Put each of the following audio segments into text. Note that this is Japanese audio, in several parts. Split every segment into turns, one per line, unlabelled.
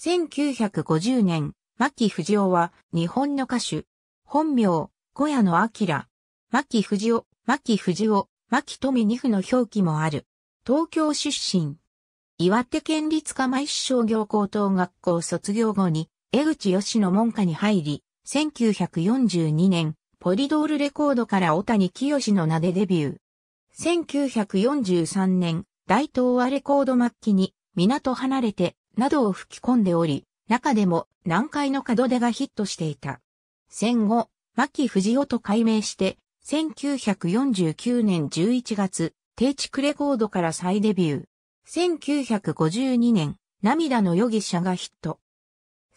1950年、牧藤夫は日本
の歌手、本名、小屋野明、牧藤夫、牧藤夫、牧富二夫の表記もある。東京出身。岩手県立釜石商業高等学校卒業後に、江口義の門下に入り、1942年、ポリドールレコードから小谷清の名でデビュー。1943年、大東亜レコード末期に、港離れて、などを吹き込んでおり、中でも南海の門出がヒットしていた。戦後、牧藤夫と改名して、1949年11月、定地区レコードから再デビュー。1952年、涙の予義者がヒット。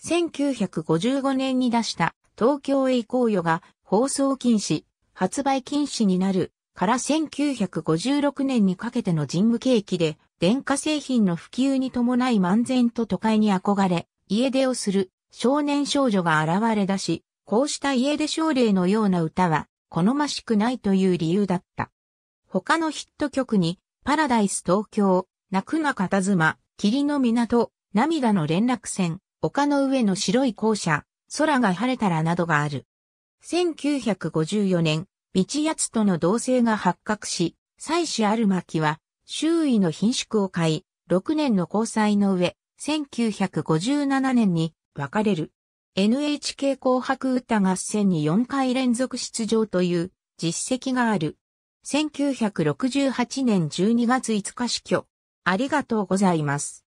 1955年に出した東京へ行こうよが放送禁止、発売禁止になるから1956年にかけての神武景気で電化製品の普及に伴い漫然と都会に憧れ、家出をする少年少女が現れだし、こうした家出症例のような歌は好ましくないという理由だった。他のヒット曲に、パラダイス東京、泣くな片妻、霧の港、涙の連絡船、丘の上の白い校舎、空が晴れたらなどがある。1954年、道奴との同棲が発覚し、妻子ある巻は周囲の品縮を買い、6年の交際の上、1957年に別れる。NHK 紅白歌合戦に4回連続出場という実績がある。
1968年12月5日死去。ありがとうございます。